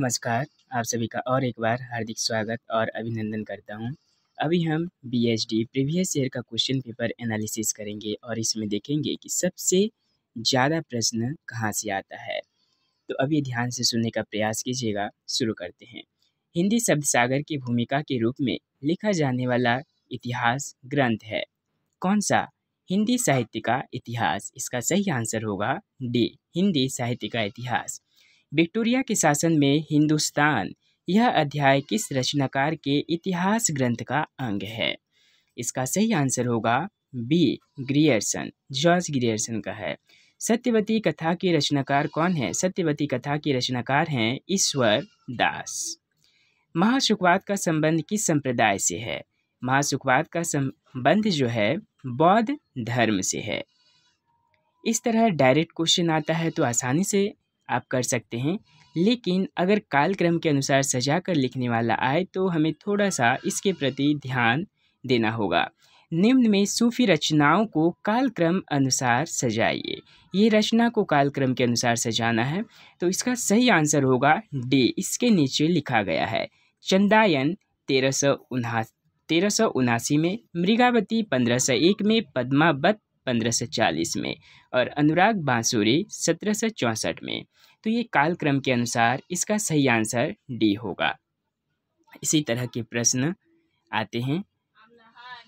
नमस्कार आप सभी का और एक बार हार्दिक स्वागत और अभिनंदन करता हूं। अभी हम B H D previous year का क्वेश्चन पेपर एनालिसिस करेंगे और इसमें देखेंगे कि सबसे ज़्यादा प्रश्न कहाँ से आता है तो अभी ध्यान से सुनने का प्रयास कीजिएगा शुरू करते हैं हिंदी शब्द सागर की भूमिका के रूप में लिखा जाने वाला इतिहास ग्रंथ है कौन सा हिंदी साहित्य का इतिहास इसका सही आंसर होगा डी हिंदी साहित्य का इतिहास विक्टोरिया के शासन में हिंदुस्तान यह अध्याय किस रचनाकार के इतिहास ग्रंथ का अंग है इसका सही आंसर होगा बी ग्रियर्सन जॉर्ज ग्रियर्सन का है सत्यवती कथा के रचनाकार कौन है सत्यवती कथा के रचनाकार हैं ईश्वर दास महासुखवाद का संबंध किस संप्रदाय से है महासुखवाद का संबंध जो है बौद्ध धर्म से है इस तरह डायरेक्ट क्वेश्चन आता है तो आसानी से आप कर सकते हैं लेकिन अगर कालक्रम के अनुसार सजा कर लिखने वाला आए तो हमें थोड़ा सा इसके प्रति ध्यान देना होगा निम्न में सूफी रचनाओं को कालक्रम अनुसार सजाइए ये रचना को कालक्रम के अनुसार सजाना है तो इसका सही आंसर होगा डी इसके नीचे लिखा गया है चंदायन तेरह सौ उन्हा तेरह सौ उनासी में मृगावती पंद्रह सौ एक में पद्मावत 1540 में और अनुराग बांसुरी सत्रह में तो ये कालक्रम के अनुसार इसका सही आंसर डी होगा इसी तरह के प्रश्न आते हैं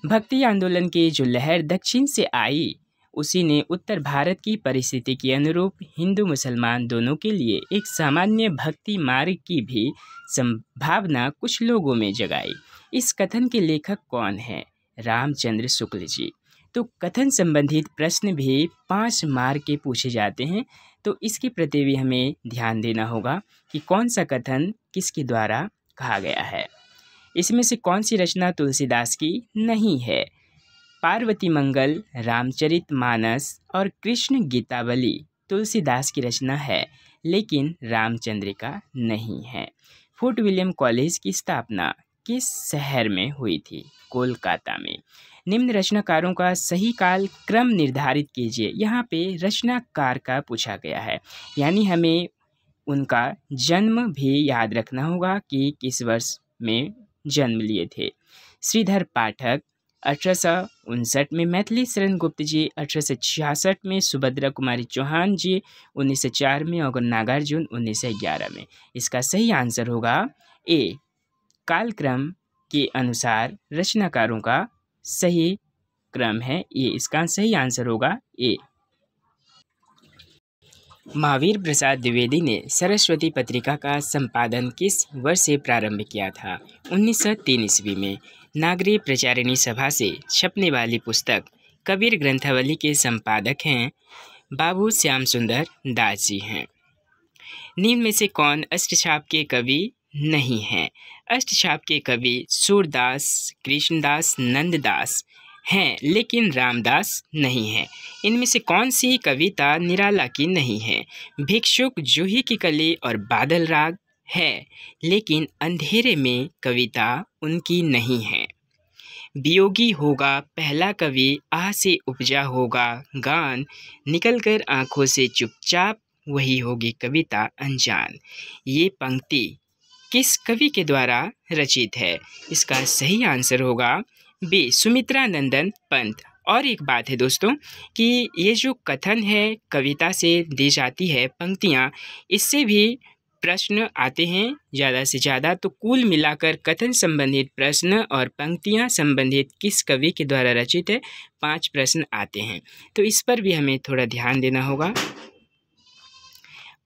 भक्ति आंदोलन की जो लहर दक्षिण से आई उसी ने उत्तर भारत की परिस्थिति के अनुरूप हिंदू मुसलमान दोनों के लिए एक सामान्य भक्ति मार्ग की भी संभावना कुछ लोगों में जगाई इस कथन के लेखक कौन हैं रामचंद्र शुक्ल जी तो कथन संबंधित प्रश्न भी पाँच मार्क के पूछे जाते हैं तो इसके प्रति भी हमें ध्यान देना होगा कि कौन सा कथन किसके द्वारा कहा गया है इसमें से कौन सी रचना तुलसीदास की नहीं है पार्वती मंगल रामचरित मानस और कृष्ण गीतावली तुलसीदास की रचना है लेकिन रामचंद्रिका नहीं है फोर्ट विलियम कॉलेज की स्थापना किस शहर में हुई थी कोलकाता में निम्न रचनाकारों का सही काल क्रम निर्धारित कीजिए यहाँ पे रचनाकार का पूछा गया है यानी हमें उनका जन्म भी याद रखना होगा कि किस वर्ष में जन्म लिए थे श्रीधर पाठक अठारह में मैथिली शरण गुप्त जी अठारह में सुभद्रा कुमारी चौहान जी 1904 में और नागार्जुन 1911 में इसका सही आंसर होगा ए कालक्रम के अनुसार रचनाकारों का सही क्रम है ये इसका सही आंसर होगा ए महावीर प्रसाद द्विवेदी ने सरस्वती पत्रिका का संपादन किस वर्ष से प्रारंभ किया था 1903 ईस्वी में नागरी प्रचारिणी सभा से छपने वाली पुस्तक कबीर ग्रंथावली के संपादक हैं बाबू श्याम सुंदर दास जी हैं निम्न में से कौन अष्टछाप के कवि नहीं हैं अष्टछाप के कवि सूरदास कृष्णदास नंददास हैं लेकिन रामदास नहीं हैं इनमें से कौन सी कविता निराला की नहीं है भिक्षुक जूही की कली और बादल राग है लेकिन अंधेरे में कविता उनकी नहीं है वियोगी होगा पहला कवि आ से उपजा होगा गान निकलकर आंखों से चुपचाप वही होगी कविता अनजान ये पंक्ति किस कवि के द्वारा रचित है इसका सही आंसर होगा बी सुमित्रा नंदन पंत और एक बात है दोस्तों कि ये जो कथन है कविता से दी जाती है पंक्तियाँ इससे भी प्रश्न आते हैं ज़्यादा से ज़्यादा तो कुल मिलाकर कथन संबंधित प्रश्न और पंक्तियाँ संबंधित किस कवि के द्वारा रचित है पांच प्रश्न आते हैं तो इस पर भी हमें थोड़ा ध्यान देना होगा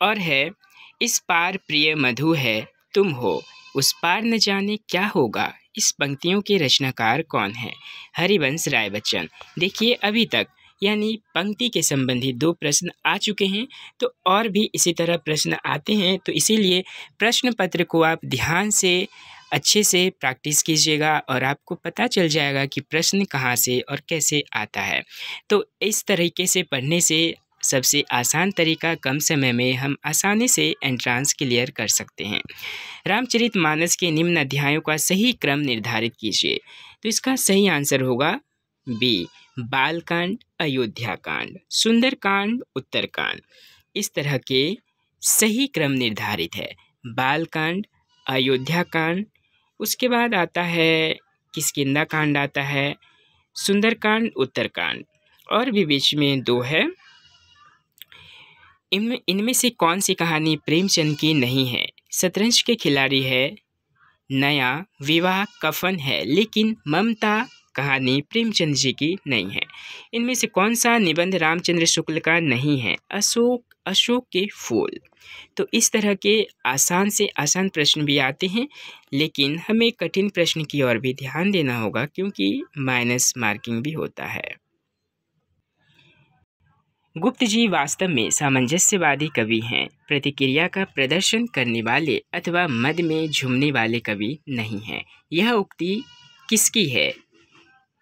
और है इस पार प्रिय मधु है तुम हो उस पार न जाने क्या होगा इस पंक्तियों के रचनाकार कौन हैं हरिवंश राय बच्चन देखिए अभी तक यानी पंक्ति के संबंधी दो प्रश्न आ चुके हैं तो और भी इसी तरह प्रश्न आते हैं तो इसीलिए प्रश्न पत्र को आप ध्यान से अच्छे से प्रैक्टिस कीजिएगा और आपको पता चल जाएगा कि प्रश्न कहाँ से और कैसे आता है तो इस तरीके से पढ़ने से सबसे आसान तरीका कम समय में हम आसानी से एंट्रांस क्लियर कर सकते हैं रामचरित मानस के निम्न अध्यायों का सही क्रम निर्धारित कीजिए तो इसका सही आंसर होगा बी बालकांड अयोध्या कांड सुंदरकांड उत्तरकांड इस तरह के सही क्रम निर्धारित है बालकांड अयोध्या कांड उसके बाद आता है किसकिंदा कांड आता है सुंदरकांड उत्तरकांड और भी बीच में दो है इनमें इनमें से कौन सी कहानी प्रेमचंद की नहीं है शतरंज के खिलाड़ी है नया विवाह कफन है लेकिन ममता कहानी प्रेमचंद जी की नहीं है इनमें से कौन सा निबंध रामचंद्र शुक्ल का नहीं है अशोक अशोक के फूल तो इस तरह के आसान से आसान प्रश्न भी आते हैं लेकिन हमें कठिन प्रश्न की ओर भी ध्यान देना होगा क्योंकि माइनस मार्किंग भी होता है गुप्त जी वास्तव में सामंजस्यवादी कवि हैं प्रतिक्रिया का प्रदर्शन करने वाले अथवा मद में झूमने वाले कवि नहीं हैं यह उक्ति किसकी है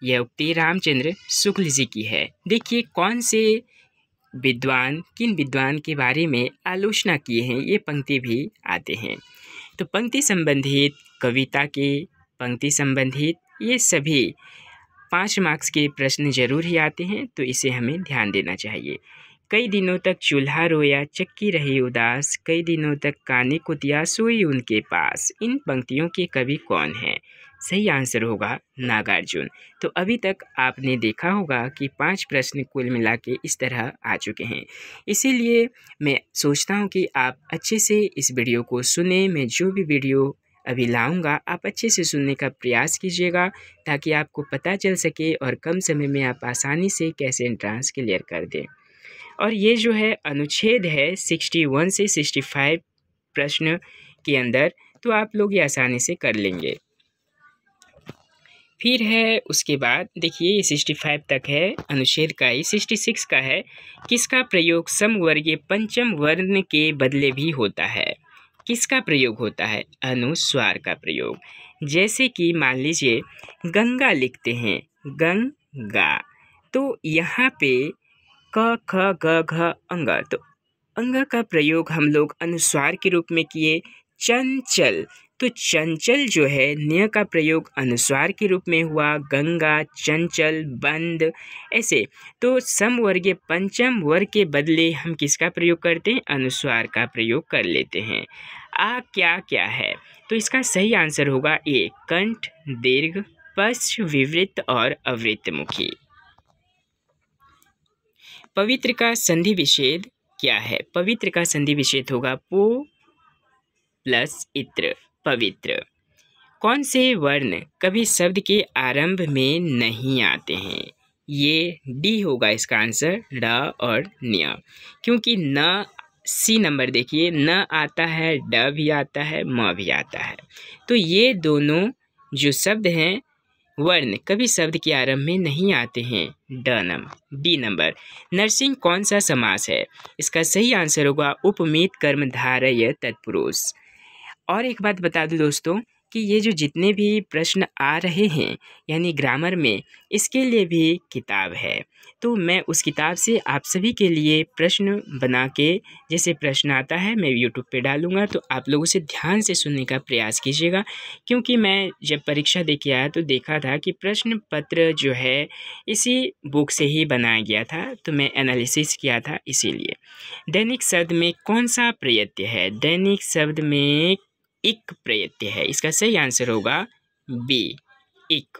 यह उक्ति रामचंद्र शुक्ल जी की है देखिए कौन से विद्वान किन विद्वान के बारे में आलोचना किए हैं ये पंक्ति भी आते हैं तो पंक्ति संबंधित कविता के पंक्ति संबंधित ये सभी पाँच मार्क्स के प्रश्न जरूर ही आते हैं तो इसे हमें ध्यान देना चाहिए कई दिनों तक चूल्हा रोया चक्की रही उदास कई दिनों तक काने कुतिया सोई उनके पास इन पंक्तियों के कवि कौन हैं सही आंसर होगा नागार्जुन तो अभी तक आपने देखा होगा कि पांच प्रश्न कुल मिला के इस तरह आ चुके हैं इसीलिए मैं सोचता हूँ कि आप अच्छे से इस वीडियो को सुने मैं जो भी वीडियो अभी लाऊंगा आप अच्छे से सुनने का प्रयास कीजिएगा ताकि आपको पता चल सके और कम समय में आप आसानी से कैसे एंट्रांस क्लियर कर दें और ये जो है अनुच्छेद है सिक्सटी वन से सिक्सटी फाइव प्रश्न के अंदर तो आप लोग ये आसानी से कर लेंगे फिर है उसके बाद देखिए ये सिक्सटी फाइव तक है अनुच्छेद का ये सिक्सटी सिक्स का है किसका प्रयोग समवर्गीय पंचम वर्ण के बदले भी होता है किसका प्रयोग होता है अनुस्वार का प्रयोग जैसे कि मान लीजिए गंगा लिखते हैं गंगा तो यहाँ पे क ख ग घ अंग तो अंग का प्रयोग हम लोग अनुस्वार के रूप में किए चंचल तो चंचल जो है न्य का प्रयोग अनुस्वार के रूप में हुआ गंगा चंचल बंद ऐसे तो समवर्गीय पंचम वर्ग के बदले हम किसका प्रयोग करते हैं अनुस्वार का प्रयोग कर लेते हैं आ क्या क्या है तो इसका सही आंसर होगा ए कंठ दीर्घ पश्च विवृत्त और मुखी पवित्र का संधि विषेद क्या है पवित्र का संधि विषेद होगा पो प्लस इत्र पवित्र कौन से वर्ण कभी शब्द के आरंभ में नहीं आते हैं ये डी होगा इसका आंसर ड और न्य क्योंकि न सी नंबर देखिए न आता है ड भी आता है म भी आता है तो ये दोनों जो शब्द हैं वर्ण कभी शब्द के आरंभ में नहीं आते हैं ड नंबर डी नंबर नर्सिंग कौन सा समास है इसका सही आंसर होगा उपमित कर्मधारय तत्पुरुष और एक बात बता दूँ दोस्तों कि ये जो जितने भी प्रश्न आ रहे हैं यानी ग्रामर में इसके लिए भी किताब है तो मैं उस किताब से आप सभी के लिए प्रश्न बना के जैसे प्रश्न आता है मैं यूट्यूब पे डालूँगा तो आप लोग उसे ध्यान से सुनने का प्रयास कीजिएगा क्योंकि मैं जब परीक्षा दे आया तो देखा था कि प्रश्न पत्र जो है इसी बुक से ही बनाया गया था तो मैं एनालिसिस किया था इसीलिए दैनिक शब्द में कौन सा प्रयत्य है दैनिक शब्द में इक प्रत्यय है इसका सही आंसर होगा बी इक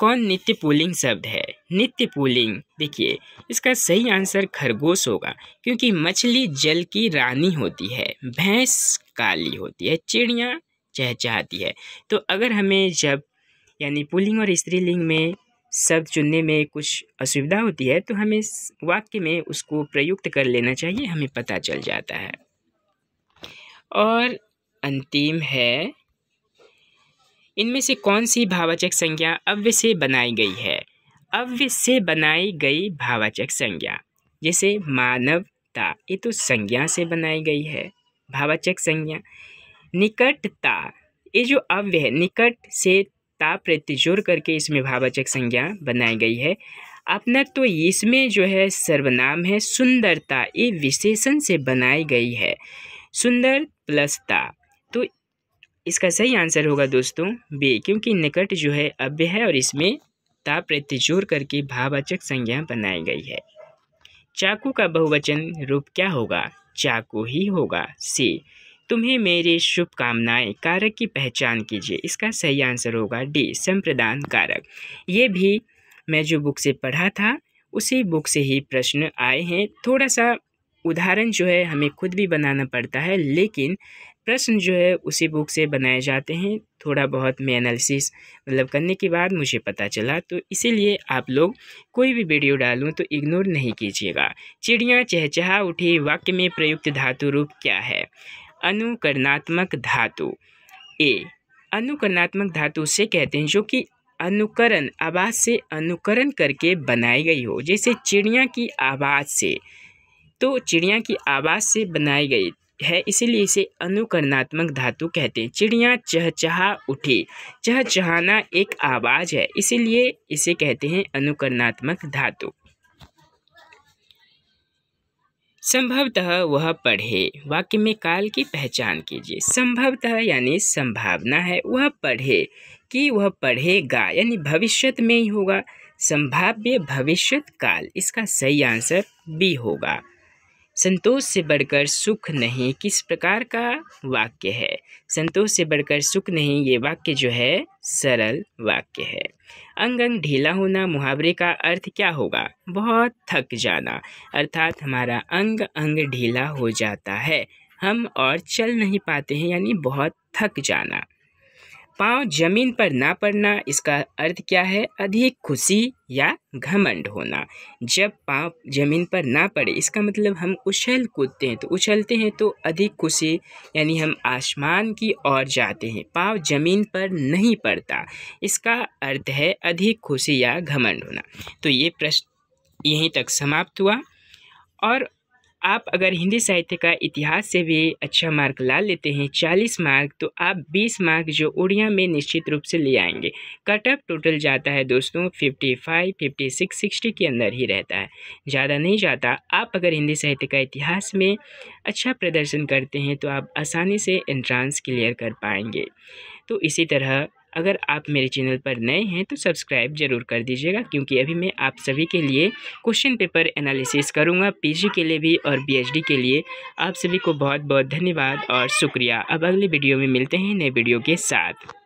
कौन नित्य पुलिंग शब्द है नित्य पुलिंग देखिए इसका सही आंसर खरगोश होगा क्योंकि मछली जल की रानी होती है भैंस काली होती है चिड़िया चहचहाती है तो अगर हमें जब यानी पुलिंग और स्त्रीलिंग में शब्द चुनने में कुछ असुविधा होती है तो हमें वाक्य में उसको प्रयुक्त कर लेना चाहिए हमें पता चल जाता है और अंतिम है इनमें से कौन सी भावाचक संज्ञा अव्य से बनाई गई है अव्य से बनाई गई भावाचक संज्ञा जैसे मानवता ये तो संज्ञा से बनाई गई है भावाचक संज्ञा निकटता ये जो अव्य है निकट से ता प्रत्य जोड़ करके इसमें भावाचक संज्ञा बनाई गई है अपना तो इसमें जो है सर्वनाम है सुंदरता ये विशेषण से बनाई गई है सुंदर प्लस ता तो इसका सही आंसर होगा दोस्तों बी क्योंकि निकट जो है अव्य है और इसमें ता प्रत्यय जोड़ करके भावाचक संज्ञा बनाई गई है चाकू का बहुवचन रूप क्या होगा चाकू ही होगा सी तुम्हें मेरे शुभकामनाएं कारक की पहचान कीजिए इसका सही आंसर होगा डी संप्रदान कारक ये भी मैं जो बुक से पढ़ा था उसी बुक से ही प्रश्न आए हैं थोड़ा सा उदाहरण जो है हमें खुद भी बनाना पड़ता है लेकिन प्रश्न जो है उसी बुक से बनाए जाते हैं थोड़ा बहुत मैं एनालिसिस मतलब करने के बाद मुझे पता चला तो इसीलिए आप लोग कोई भी वीडियो डालूँ तो इग्नोर नहीं कीजिएगा चिड़िया चहचहा उठी वाक्य में प्रयुक्त धातु रूप क्या है अनुकरणात्मक धातु ए अनुकरणात्मक धातु उसे कहते हैं जो कि अनुकरण आवाज़ से अनुकरण करके बनाई गई हो जैसे चिड़िया की आवाज़ से तो चिड़िया की आवाज़ से बनाई गई है इसीलिए इसे अनुकरणात्मक धातु कहते हैं चिड़िया चहचहा उठी चहचहाना एक आवाज़ है इसीलिए इसे कहते हैं अनुकरणात्मक धातु संभवतः वह पढ़े वाक्य में काल की पहचान कीजिए संभवतः यानी संभावना है वह पढ़े कि वह पढ़ेगा यानी भविष्यत में ही होगा संभाव्य भविष्यत काल इसका सही आंसर बी होगा संतोष से बढ़कर सुख नहीं किस प्रकार का वाक्य है संतोष से बढ़कर सुख नहीं ये वाक्य जो है सरल वाक्य है अंग अंग ढीला होना मुहावरे का अर्थ क्या होगा बहुत थक जाना अर्थात हमारा अंग अंग ढीला हो जाता है हम और चल नहीं पाते हैं यानी बहुत थक जाना पांव जमीन पर ना पड़ना इसका अर्थ क्या है अधिक खुशी या घमंड होना जब पांव जमीन पर ना पड़े इसका मतलब हम उछल कूदते हैं तो उछलते हैं तो अधिक खुशी यानी हम आसमान की ओर जाते हैं पांव जमीन पर नहीं पड़ता इसका अर्थ है अधिक खुशी या घमंड होना तो ये प्रश्न यहीं तक समाप्त हुआ और आप अगर हिंदी साहित्य का इतिहास से भी अच्छा मार्क ला लेते हैं 40 मार्क तो आप 20 मार्क जो उड़िया में निश्चित रूप से ले आएंगे कट ऑफ टोटल जाता है दोस्तों 55, 56, 60 के अंदर ही रहता है ज़्यादा नहीं जाता आप अगर हिंदी साहित्य का इतिहास में अच्छा प्रदर्शन करते हैं तो आप आसानी से एंट्रांस क्लियर कर पाएंगे तो इसी तरह अगर आप मेरे चैनल पर नए हैं तो सब्सक्राइब जरूर कर दीजिएगा क्योंकि अभी मैं आप सभी के लिए क्वेश्चन पेपर एनालिसिस करूँगा पीजी के लिए भी और बीएचडी के लिए आप सभी को बहुत बहुत धन्यवाद और शुक्रिया अब अगले वीडियो में मिलते हैं नए वीडियो के साथ